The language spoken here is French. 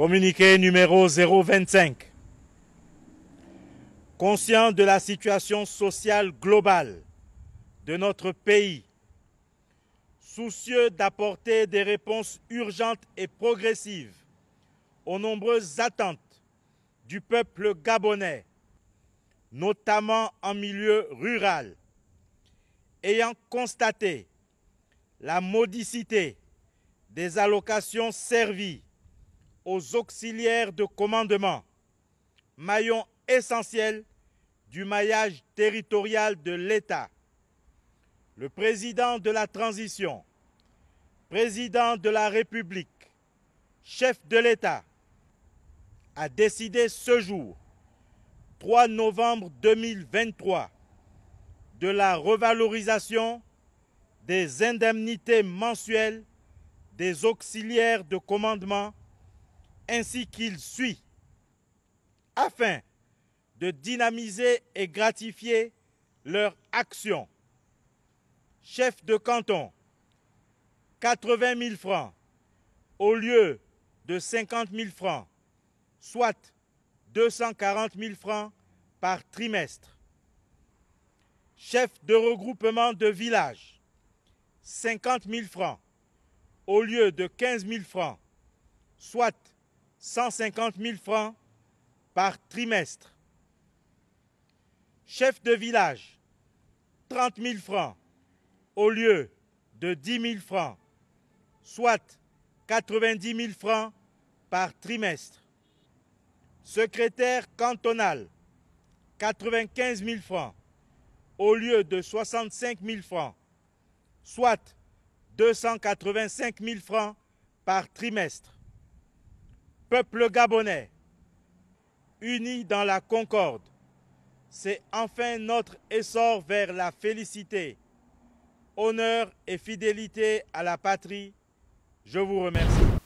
Communiqué numéro 025. Conscient de la situation sociale globale de notre pays, soucieux d'apporter des réponses urgentes et progressives aux nombreuses attentes du peuple gabonais, notamment en milieu rural, ayant constaté la modicité des allocations servies aux auxiliaires de commandement, maillon essentiel du maillage territorial de l'État. Le président de la transition, président de la République, chef de l'État, a décidé ce jour, 3 novembre 2023, de la revalorisation des indemnités mensuelles des auxiliaires de commandement ainsi qu'il suit, afin de dynamiser et gratifier leur action. Chef de canton, 80 000 francs au lieu de 50 000 francs, soit 240 000 francs par trimestre. Chef de regroupement de village, 50 000 francs au lieu de 15 000 francs, soit 150 000 francs par trimestre. Chef de village, 30 000 francs au lieu de 10 000 francs, soit 90 000 francs par trimestre. Secrétaire cantonal, 95 000 francs au lieu de 65 000 francs, soit 285 000 francs par trimestre. Peuple gabonais, unis dans la concorde, c'est enfin notre essor vers la félicité, honneur et fidélité à la patrie. Je vous remercie.